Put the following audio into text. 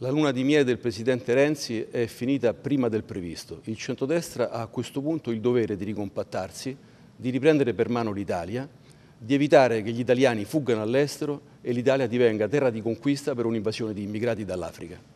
La luna di miele del presidente Renzi è finita prima del previsto. Il centrodestra ha a questo punto il dovere di ricompattarsi, di riprendere per mano l'Italia, di evitare che gli italiani fuggano all'estero e l'Italia divenga terra di conquista per un'invasione di immigrati dall'Africa.